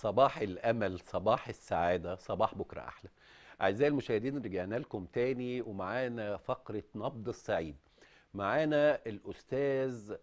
صباح الامل صباح السعاده صباح بكره احلى اعزائي المشاهدين رجعنا لكم تاني ومعانا فقره نبض الصعيد معانا الاستاذ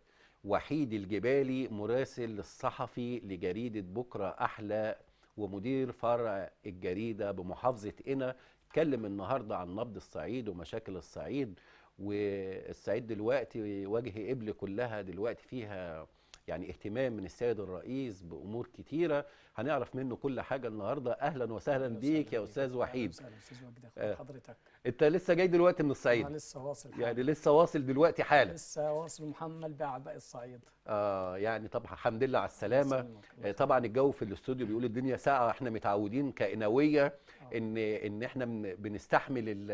وحيد الجبالي مراسل الصحفي لجريده بكره احلى ومدير فرع الجريده بمحافظه قنا اتكلم النهارده عن نبض الصعيد ومشاكل الصعيد والصعيد دلوقتي وجه قبل كلها دلوقتي فيها يعني اهتمام من السيد الرئيس بامور كثيره هنعرف منه كل حاجه النهارده اهلا وسهلا بيك يا استاذ وحيد اهلا وسهلا استاذ وجدي آه، حضرتك انت لسه جاي دلوقتي من الصعيد انا لسه واصل حالي. يعني لسه واصل دلوقتي حالا لسه واصل محمل باعباء الصعيد اه يعني طبعا الحمد لله على السلامه آه طبعا الجو في الاستوديو بيقول الدنيا ساقعه احنا متعودين كانويه آه. ان ان احنا بنستحمل الـ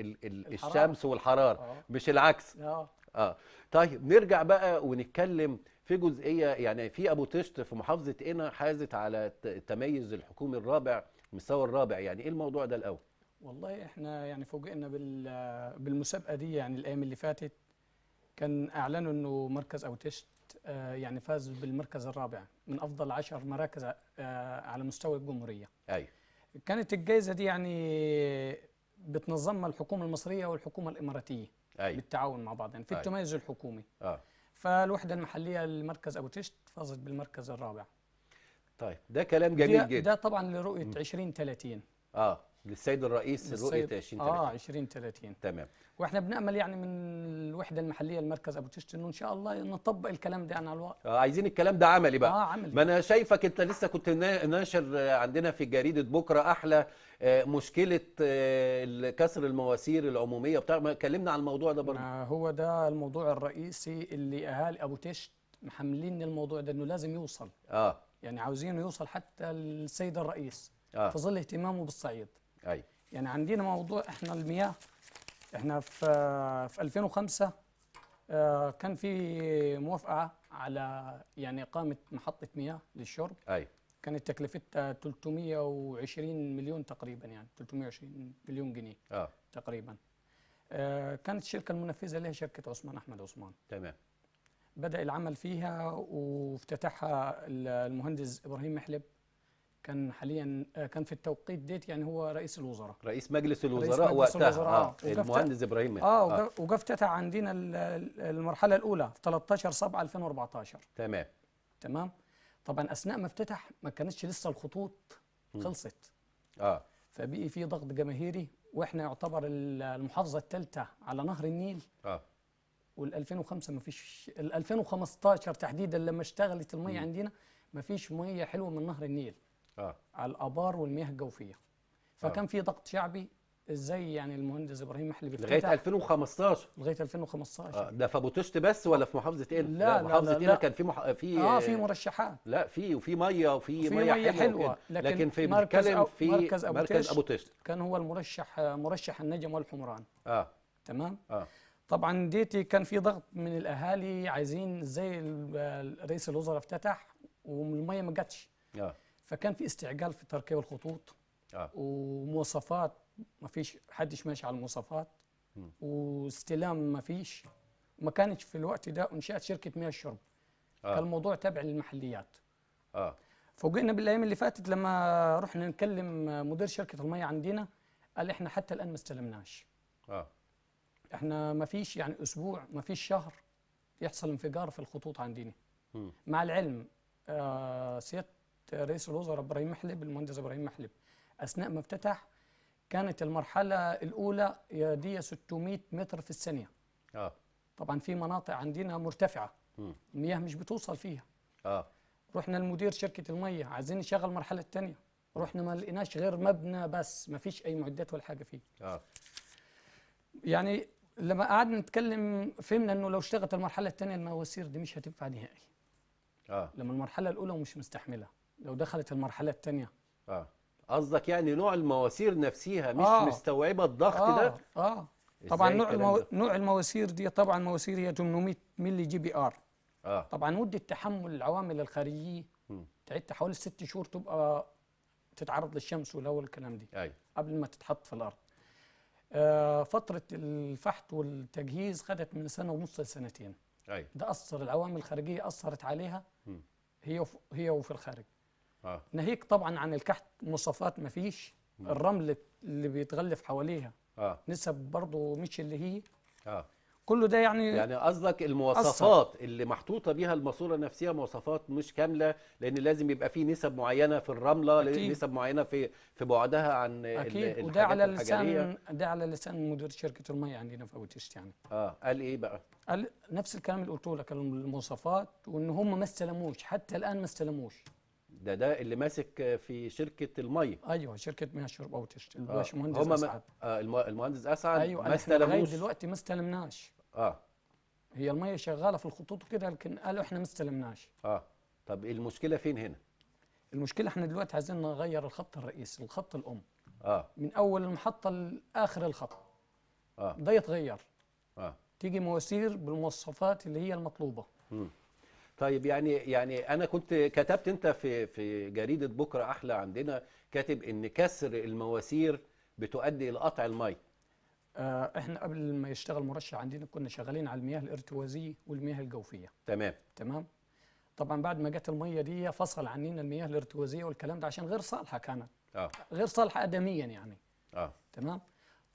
الـ الـ الشمس والحراره آه. مش العكس اه اه طيب نرجع بقى ونتكلم في جزئيه يعني في ابو تشت في محافظه قنا حازت على التميز الحكومي الرابع المستوى الرابع يعني ايه الموضوع ده الاول والله احنا يعني فوجئنا بالمسابقه دي يعني الايام اللي فاتت كان اعلنوا انه مركز او تشت آه، يعني فاز بالمركز الرابع من افضل عشر مراكز آه، على مستوى الجمهوريه ايوه كانت الجائزه دي يعني بتنظمها الحكومه المصريه والحكومه الاماراتيه أيوة. بالتعاون مع بعض يعني في أيوة. التميز الحكومي آه. فالوحدة المحلية لمركز أبو تشت فازت بالمركز الرابع طيب ده كلام جميل جدا ده طبعا لرؤية 2030 اه للسيد الرئيس رؤيه 2030 اه 2030 تمام واحنا بنامل يعني من الوحده المحليه لمركز ابو تشت انه ان شاء الله نطبق الكلام ده على الواقع آه عايزين الكلام ده عملي بقى اه عملي ما انا شايفك انت لسه كنت ناشر عندنا في جريده بكره احلى آه، مشكله آه، كسر المواسير العموميه بتاع ما اتكلمنا عن الموضوع ده برضه آه هو ده الموضوع الرئيسي اللي اهالي ابو تشت محملين الموضوع ده انه لازم يوصل اه يعني عاوزينه يوصل حتى للسيد الرئيس آه. في ظل اهتمامه بالصعيد ايوه يعني عندنا موضوع احنا المياه احنا في في 2005 آه، كان في موافقه على يعني اقامه محطه مياه للشرب ايوه كانت تكلفتها 320 مليون تقريبا يعني 320 مليون جنيه اه تقريبا آه كانت الشركه المنفذه لها شركه عثمان احمد عثمان تمام بدا العمل فيها وافتتحها المهندس ابراهيم محلب كان حاليا آه، كان في التوقيت ديت يعني هو رئيس الوزراء رئيس مجلس الوزراء وقتها آه. المهندس ابراهيم اه, آه. وجا افتتح عندنا المرحله الاولى في 13 7 2014 تمام تمام طبعا اثناء ما افتتح ما كانتش لسه الخطوط خلصت م. اه فبقي في ضغط جماهيري واحنا يعتبر المحافظه الثالثه على نهر النيل اه وال2005 ما فيش ال2015 تحديدا لما اشتغلت الميه عندنا ما فيش ميه حلوه من نهر النيل آه. على الابار والمياه الجوفيه فكان آه. في ضغط شعبي ازاي يعني المهندس ابراهيم محلي افتتح لغايه 2015 لغايه 2015 آه ده في ابو طشت بس ولا في محافظه ايه؟ لا, لا, لا محافظه ايه كان في مح... في اه في مرشحات لا في وفي ميه وفي ميه, حلوه, حلوه لكن, لكن في أو... في مركز ابو, مركز أبو طشت كان هو المرشح مرشح النجم والحمران اه تمام آه. طبعا ديتي كان في ضغط من الاهالي عايزين زي رئيس الوزراء افتتح والميه ما جاتش آه. فكان في استعجال في تركيب الخطوط آه. ومواصفات ما فيش حدش ماشي على المواصفات واستلام ما فيش ما كانتش في الوقت ده انشات شركه مياه الشرب آه. كان الموضوع تابع للمحليات اه فوجئنا بالايام اللي فاتت لما رحنا نكلم مدير شركه المياه عندنا قال احنا حتى الان ما استلمناش اه احنا ما فيش يعني اسبوع ما فيش شهر يحصل انفجار في الخطوط عندنا مع العلم آه سياده رئيس الوزراء ابراهيم محلب المهندس ابراهيم محلب اثناء ما افتتح كانت المرحله الاولى دي 600 متر في الثانيه اه طبعا في مناطق عندنا مرتفعه م. المياه مش بتوصل فيها اه رحنا لمدير شركه الميه عايزين نشغل المرحله الثانيه رحنا ما لقيناش غير مبنى بس ما فيش اي معدات ولا حاجه فيه اه يعني لما قعدنا نتكلم فهمنا انه لو اشتغلت المرحله الثانيه المواسير دي مش هتنفع نهائي اه لما المرحله الاولى مش مستحمله لو دخلت المرحله الثانيه اه قصدك يعني نوع المواسير نفسها مش آه. مستوعبه الضغط آه. ده اه, آه. طبعا نوع المو... ده؟ نوع المواسير دي طبعا مواسير هي 800 مللي جي بي ار اه طبعا مده تحمل العوامل الخارجيه تعد حوالي 6 شهور تبقى تتعرض للشمس ولو والكلام دي أي. قبل ما تتحط في الارض آه فتره الفحت والتجهيز خدت من سنه ونص لسنتين أي. ده اثر العوامل الخارجيه اثرت عليها م. هي وف... هي وفي الخارج آه. ناهيك طبعا عن الكحت مصافات ما فيش الرمل اللي بيتغلف حواليها آه. نسب برضه مش اللي هي آه. كله ده يعني يعني قصدك المواصفات اللي محطوطه بيها الماسوره نفسها مواصفات مش كامله لان لازم يبقى في نسب معينه في الرمله أكيد. نسب معينه في في بعدها عن اكيد وده على لسان ده على لسان مدير شركه الميه عندنا في اوتيست يعني اه قال ايه بقى؟ قال نفس الكلام اللي قلته لك المواصفات وان هم ما استلموش حتى الان ما استلموش ده ده اللي ماسك في شركه الميه ايوه شركه مياه الشرب او تشتغل آه. اسعد آه المهندس اسعد أيوة ما استلموش دلوقتي ما استلمناش اه هي الميه شغاله في الخطوط وكده لكن قالوا احنا ما استلمناش اه طب المشكله فين هنا المشكله احنا دلوقتي عايزين نغير الخط الرئيسي الخط الام اه من اول المحطه لاخر الخط اه ده يتغير اه تيجي مواسير بالمواصفات اللي هي المطلوبه م. طيب يعني يعني انا كنت كتبت انت في في جريده بكره احلى عندنا كاتب ان كسر المواسير بتؤدي الى قطع المي آه، احنا قبل ما يشتغل مرشح عندنا كنا شغالين على المياه الارتوازيه والمياه الجوفيه تمام تمام طبعا بعد ما جت الميه دي فصل عننا المياه الارتوازيه والكلام ده عشان غير صالحه كانت آه. غير صالحه ادميا يعني اه تمام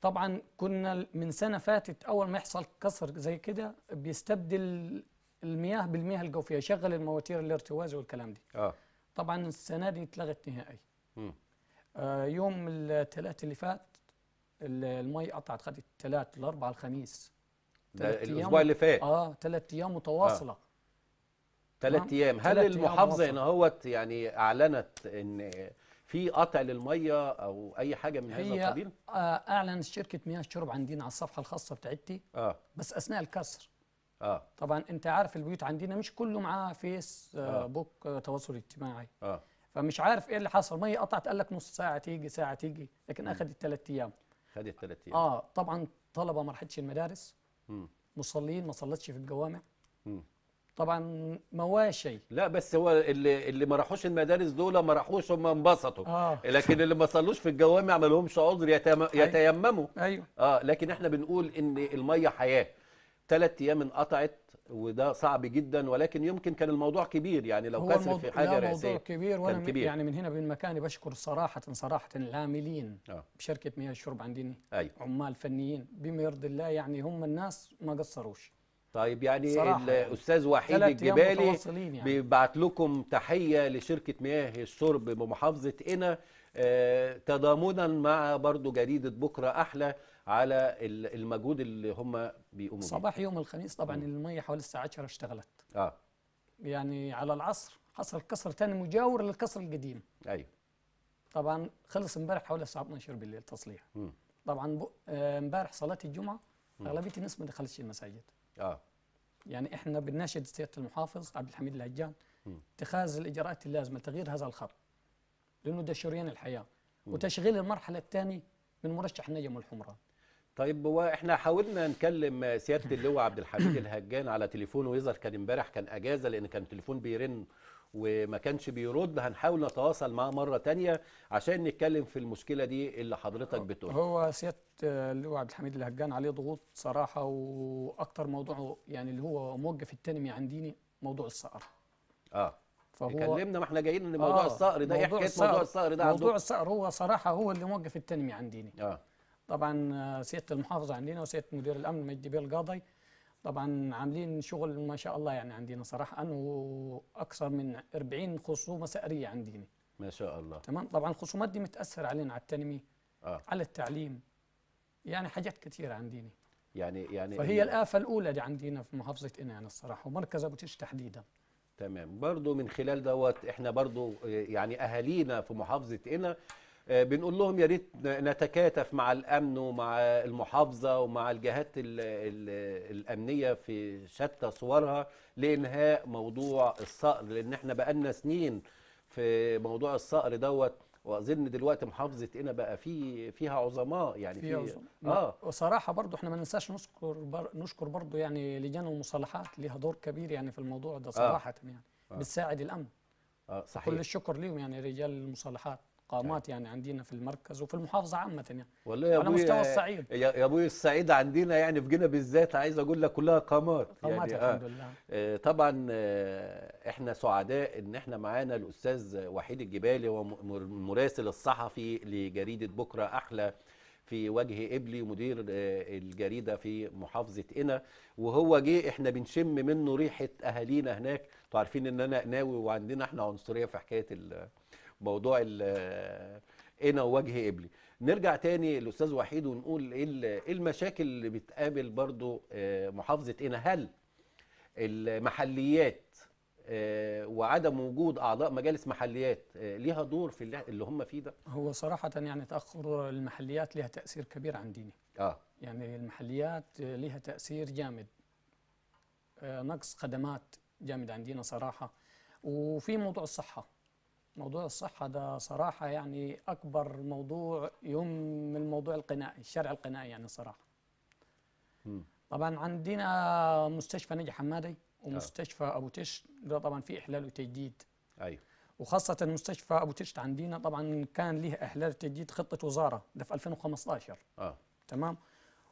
طبعا كنا من سنه فاتت اول ما يحصل كسر زي كده بيستبدل المياه بالمياه الجوفيه شغل المواتير الارتواز والكلام دي اه طبعا السنه دي اتلغت نهائي آه يوم الثلاث اللي فات المي قطعت خدت الثلاث الاربعاء الخميس الاسبوع اللي فات اه ثلاث ايام متواصله آه. ثلاث ايام هل المحافظه هنا هوت يعني اعلنت ان في قطع للميه او اي حاجه من هذا القبيل؟ هي آه، اعلنت شركه مياه الشرب عندنا على الصفحه الخاصه بتاعتي اه بس اثناء الكسر اه طبعا انت عارف البيوت عندنا مش كله معاه فيس آه. بوك آه تواصل اجتماعي اه فمش عارف ايه اللي حصل ميه قطعت قال لك نص ساعه تيجي ساعه تيجي لكن اخذت ثلاث ايام خدت ثلاث ايام اه طبعا طلبه ما راحتش المدارس مم. مصلين ما صلتش في الجوامع مم. طبعا مواشي لا بس هو اللي اللي ما راحوش المدارس دول ما راحوش هم انبسطوا آه. لكن اللي ما صلوش في الجوامع ما لهمش عذر أيوه. يتيمموا أيوه. اه لكن احنا بنقول ان الميه حياه ثلاث ايام انقطعت وده صعب جدا ولكن يمكن كان الموضوع كبير يعني لو كسر في حاجه رئيسيه موضوع كبير وانا كبير. يعني من هنا من مكاني بشكر صراحه صراحه العاملين آه. بشركه مياه الشرب عندنا أيوه. عمال فنيين بما يرضي الله يعني هم الناس ما قصروش طيب يعني صراحة يعني الاستاذ وحيد الجبالي يعني. بيبعت لكم تحيه لشركه مياه الشرب بمحافظه قنا آه، تضامنا مع برضو جريده بكره احلى على المجهود اللي هم بيقوموا بيه صباح يوم الخميس طبعا الميه حوالي الساعه 10 اشتغلت اه يعني على العصر حصل كسر ثاني مجاور للكسر القديم ايوه طبعا خلص امبارح حوالي الساعه 12 بالليل تصليح طبعا آه، امبارح صلاه الجمعه اغلبيه الناس ما دخلتش المساجد اه يعني احنا بنناشد سياده المحافظ عبد الحميد الهجان اتخاذ الاجراءات اللازمه لتغيير هذا الخط لانه ده شريان الحياه مم. وتشغيل المرحله الثانيه من مرشح نجم الحمراء طيب واحنا حاولنا نكلم سياده اللواء عبد الحميد الهجان على تليفونه يظهر كان امبارح كان اجازه لان كان تليفون بيرن وما كانش بيرد هنحاول نتواصل معاه مره تانية عشان نتكلم في المشكله دي اللي حضرتك بتقول هو سياده اللواء عبد الحميد الهجان عليه ضغوط صراحه واكتر موضوع يعني اللي هو موجه التنمي عنديني موضوع الصقر اه فهو كلمنا ما احنا جايين لموضوع آه الصقر ده ايه حكايه موضوع الصقر ده موضوع الصقر هو صراحه هو اللي موقف التنميه عنديني اه طبعا آه، سياده المحافظه عندنا وسياده مدير الامن مجدي بيه القاضي طبعا عاملين شغل ما شاء الله يعني عندنا صراحه انه اكثر من 40 خصومه سعريه عندنا ما شاء الله تمام طبعا الخصومات دي متاثر علينا على التنميه آه. على التعليم يعني حاجات كثيره عندنا يعني يعني فهي الافه الاولى اللي عندنا في محافظه يعني الصراحه ومركز ابو تيش تحديدا تمام برضه من خلال دوت احنا برضه يعني اهالينا في محافظه قنا آه، بنقول لهم يا ريت نتكاتف مع الامن ومع المحافظه ومع الجهات الـ الـ الامنيه في شتى صورها لانهاء موضوع الصقر لان احنا بقالنا سنين في موضوع الصقر دوت واظن دلوقتي محافظه انا بقى في فيها عظماء يعني في عظماء اه وصراحه برضو احنا ما ننساش نشكر بر نشكر برضو يعني لجان المصالحات ليها دور كبير يعني في الموضوع ده آه. صراحه آه. يعني آه. بتساعد الامن آه صحيح كل الشكر ليهم يعني رجال المصالحات قامات طيب. يعني عندنا في المركز وفي المحافظه عامه يعني والله يا ابوي على مستوى الصعيد يا ابوي الصعيد عندنا يعني في جنة بالذات عايز اقول لك كلها قامات قامات يعني آه. الحمد لله آه طبعا آه احنا سعداء ان احنا معانا الاستاذ وحيد الجبالي هو المراسل الصحفي لجريده بكره احلى في وجه ابلي مدير آه، الجريده في محافظه قنا وهو جه احنا بنشم منه ريحه اهالينا هناك انتوا عارفين ان انا ناوي وعندنا احنا عنصريه في حكايه موضوع آه، انا ووجه قبلي نرجع تاني للاستاذ وحيد ونقول ايه, إيه المشاكل اللي بتقابل برضو آه، محافظه انا هل المحليات آه، وعدم وجود اعضاء مجالس محليات ليها دور في اللي هم فيه ده هو صراحه يعني تاخر المحليات ليها تاثير كبير عندنا اه يعني المحليات ليها تاثير جامد نقص خدمات جامد عندنا صراحه وفي موضوع الصحه موضوع الصحة ده صراحة يعني أكبر موضوع يوم من الموضوع القنائي الشرع القنائي يعني صراحة طبعا عندنا مستشفى نجي حمادي ومستشفى أه. أبو تشت ده طبعا في إحلال وتجديد أيوه وخاصة مستشفى أبو تشت عندنا طبعا كان له إحلال وتجديد خطة وزارة ده في 2015 أه. تمام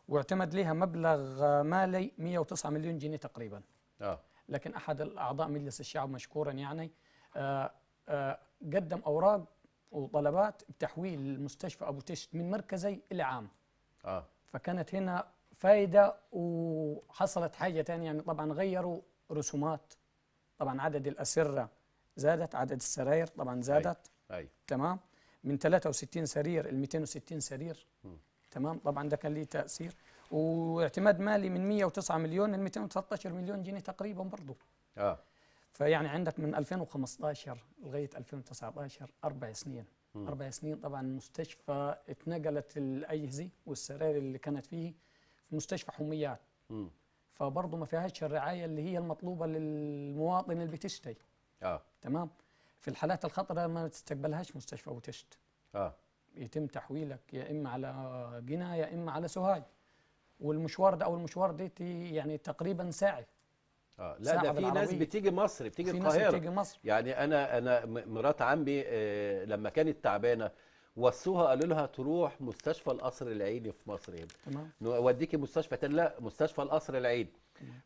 واعتمد لها مبلغ مالي 109 مليون جنيه تقريبا أه. لكن أحد الأعضاء مجلس الشعب مشكورا يعني آه آه، قدم اوراق وطلبات بتحويل مستشفى ابو تشت من مركزي الى عام اه فكانت هنا فايده وحصلت حاجه ثانيه يعني طبعا غيروا رسومات طبعا عدد الاسره زادت عدد السراير طبعا زادت أي. أي. تمام من 63 سرير ل 260 سرير م. تمام طبعا ده كان له تاثير واعتماد مالي من 109 مليون ل 213 مليون جنيه تقريبا برضه اه فيعني عندك من 2015 لغايه 2019 اربع سنين مم. اربع سنين طبعا المستشفى اتنقلت الاجهزه والسراير اللي كانت فيه في مستشفى حميات مم. فبرضه ما فيهاش الرعايه اللي هي المطلوبه للمواطن اللي بتشتي اه تمام في الحالات الخطره ما تستقبلهاش مستشفى وتشت اه يتم تحويلك يا اما على جنا يا اما على سوهاج والمشوار ده او المشوار دي يعني تقريبا ساعه اه لا ده في ناس بتيجي مصر بتيجي في القاهره ناس بتيجي مصر يعني انا انا مرات عمي آه لما كانت تعبانه وصوها قالوا لها تروح مستشفى القصر العيني في مصر هنا تمام اوديكي مستشفى تاني لا مستشفى القصر العيني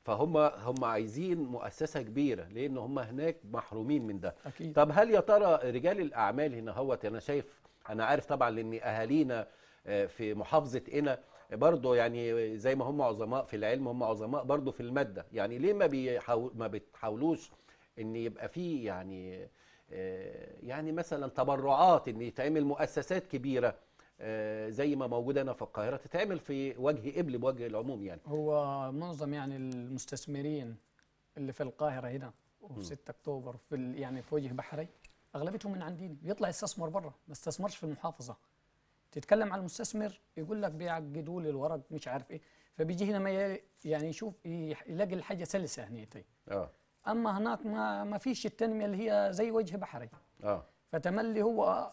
فهم هم عايزين مؤسسه كبيره لان هم هناك محرومين من ده أكيد. طب هل يا ترى رجال الاعمال هنا هوت انا شايف انا عارف طبعا لان اهالينا آه، في محافظه قنا برضه يعني زي ما هم عظماء في العلم هم عظماء برضه في الماده يعني ليه ما بيحاول ما بتحاولوش ان يبقى في يعني آه، يعني مثلا تبرعات ان يتعمل مؤسسات كبيره آه، زي ما موجوده هنا في القاهره تتعمل في وجه قبل بوجه العموم يعني هو معظم يعني المستثمرين اللي في القاهره هنا وفي 6 اكتوبر في يعني في وجه بحري اغلبيتهم من عندنا بيطلع يستثمر بره ما استثمرش في المحافظه تتكلم على المستثمر يقول لك بيعقدوا لي الورق مش عارف ايه فبيجي هنا ما يعني يشوف يلاقي الحاجه سلسه هنيتي طيب. اه اما هناك ما ما فيش التنميه اللي هي زي وجه بحري اه فتملي هو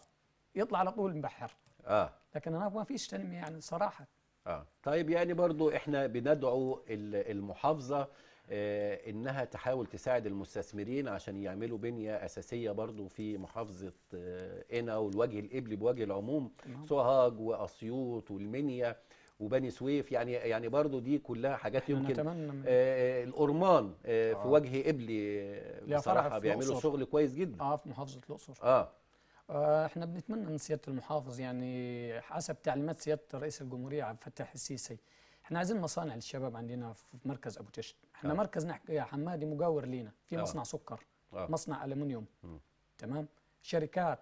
يطلع على طول مبحر اه لكن هناك ما فيش تنميه يعني صراحه اه طيب يعني برضو احنا بندعو المحافظه آه، انها تحاول تساعد المستثمرين عشان يعملوا بنيه اساسيه برضو في محافظه قنا آه، والوجه الابلي بوجه العموم نعم. سوهاج واسيوط والمنيا وبني سويف يعني يعني برضو دي كلها حاجات يمكن آه, آه، الأرمان آه في وجه قبلي بصراحة بيعملوا شغل كويس جدا اه في محافظة الأقصر اه, آه احنا بنتمنى من سيادة المحافظ يعني حسب تعليمات سيادة رئيس الجمهورية عبد الفتاح السيسي احنا عايزين مصانع للشباب عندنا في مركز ابو تشت احنا أوه. مركزنا يا حمادي مجاور لينا في آه. مصنع سكر أوه. مصنع المنيوم تمام شركات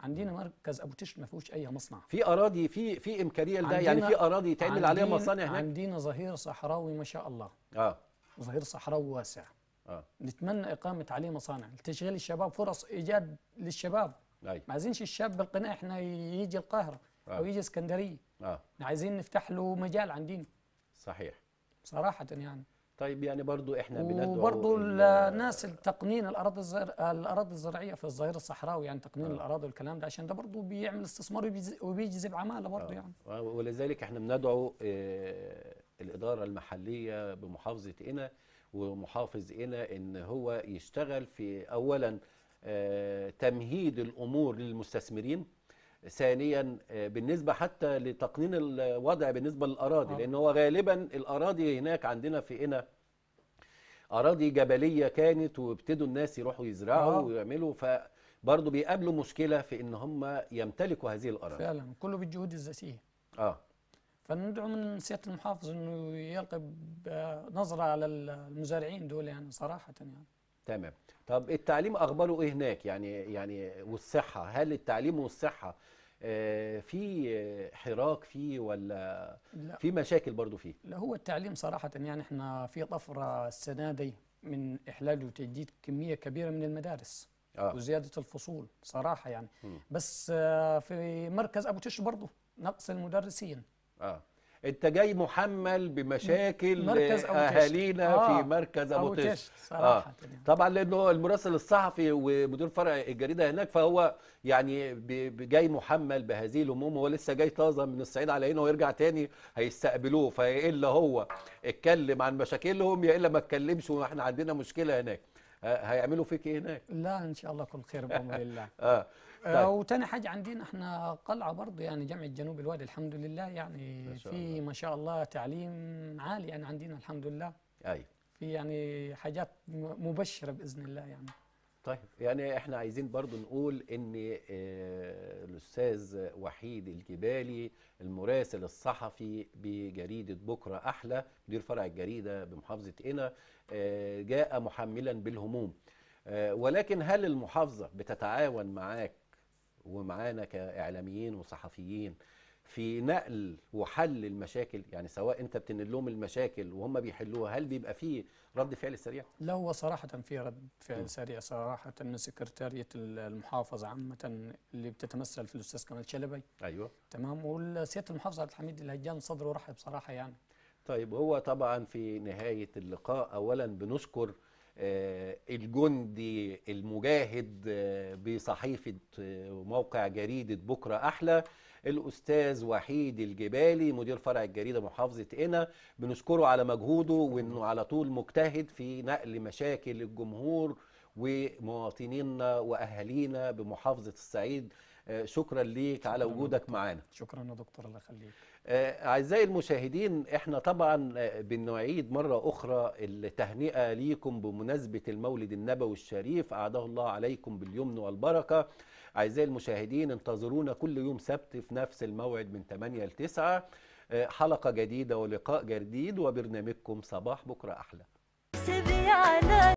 عندنا مركز ابو تشت ما فيهوش اي مصنع في اراضي في في امكانيه لده يعني في اراضي يتعمل عليها مصانع هناك عندنا ظهير صحراوي ما شاء الله اه ظهير صحراوي واسع اه نتمنى اقامه عليه مصانع لتشغيل الشباب فرص ايجاد للشباب ما عايزينش الشاب بالقناه احنا يجي القاهره آه. او يجي اسكندريه آه. عايزين نفتح له مجال عندنا صحيح صراحة يعني طيب يعني برضو احنا بندعو وبرضو الناس التقنين الاراضي الزر... الاراضي الزراعيه في الظهير الصحراوي يعني تقنين آه. الاراضي والكلام ده عشان ده برضو بيعمل استثمار وبيجذب عماله برضو آه. يعني ولذلك احنا بندعو آه الاداره المحليه بمحافظه قنا ومحافظ قنا ان هو يشتغل في اولا آه تمهيد الامور للمستثمرين ثانيا آه، بالنسبه حتى لتقنين الوضع بالنسبه للاراضي آه. لان هو غالبا الاراضي هناك عندنا في هنا اراضي جبليه كانت وابتدوا الناس يروحوا يزرعوا أوه. ويعملوا ف برضه بيقابلوا مشكله في ان هم يمتلكوا هذه الاراضي فعلا كله بالجهود الذاتيه اه فندعو من سياده المحافظ انه يلقي نظره على المزارعين دول يعني صراحه يعني تمام طب التعليم اخباره ايه هناك يعني يعني والصحه هل التعليم والصحه آه، في حراك فيه ولا لا. في مشاكل برضو فيه لا هو التعليم صراحه يعني احنا في طفره السنه دي من احلال وتجديد كميه كبيره من المدارس آه. وزياده الفصول صراحه يعني م. بس آه، في مركز ابو تش برضه نقص المدرسين اه انت جاي محمل بمشاكل مركز اهالينا آه في مركز ابو آه. صراحه آه. طبعا لانه المراسل الصحفي ومدير فرع الجريده هناك فهو يعني جاي محمل بهذه الهموم هو لسه جاي طازه من الصعيد على هنا ويرجع تاني هيستقبلوه فيا الا هو اتكلم عن مشاكلهم يا الا ما اتكلمش واحنا عندنا مشكله هناك آه، هيعملوا فيك ايه هناك؟ لا ان شاء الله كل خير بامر الله اه طيب. آه، وتاني حاجة عندنا احنا قلعة برضه يعني جامعة جنوب الوادي الحمد لله يعني في ما شاء الله تعليم عالي يعني عندنا الحمد لله اي في يعني حاجات مبشرة بإذن الله يعني طيب يعني احنا عايزين برضو نقول ان اه الاستاذ وحيد الجبالي المراسل الصحفي بجريده بكره احلى مدير فرع الجريده بمحافظه قنا اه جاء محملا بالهموم آه، ولكن هل المحافظه بتتعاون معاك ومعانا كاعلاميين وصحفيين في نقل وحل المشاكل يعني سواء انت بتنقل لهم المشاكل وهم بيحلوها هل بيبقى فيه رد فعل سريع لا هو صراحه في رد فعل سريع صراحه من سكرتاريه المحافظه عامه اللي بتتمثل في الاستاذ كمال شلبي ايوه تمام والسياده المحافظ عبد الحميد الهجان صدره رحب صراحه يعني طيب هو طبعا في نهايه اللقاء اولا بنشكر آه، الجندي المجاهد آه، بصحيفة آه، موقع جريدة بكرة أحلى الأستاذ وحيد الجبالي مدير فرع الجريدة محافظة قنا بنشكره على مجهوده وأنه على طول مجتهد في نقل مشاكل الجمهور ومواطنينا وأهالينا بمحافظة الصعيد آه، شكرا ليك على وجودك معانا شكرا يا دكتور الله يخليك آه، اعزائي المشاهدين احنا طبعا آه، بنعيد مره اخرى التهنئه ليكم بمناسبه المولد النبوي الشريف اعاده الله عليكم باليمن والبركه اعزائي المشاهدين انتظرونا كل يوم سبت في نفس الموعد من 8 ل 9 حلقه جديده ولقاء جديد وبرنامجكم صباح بكره احلى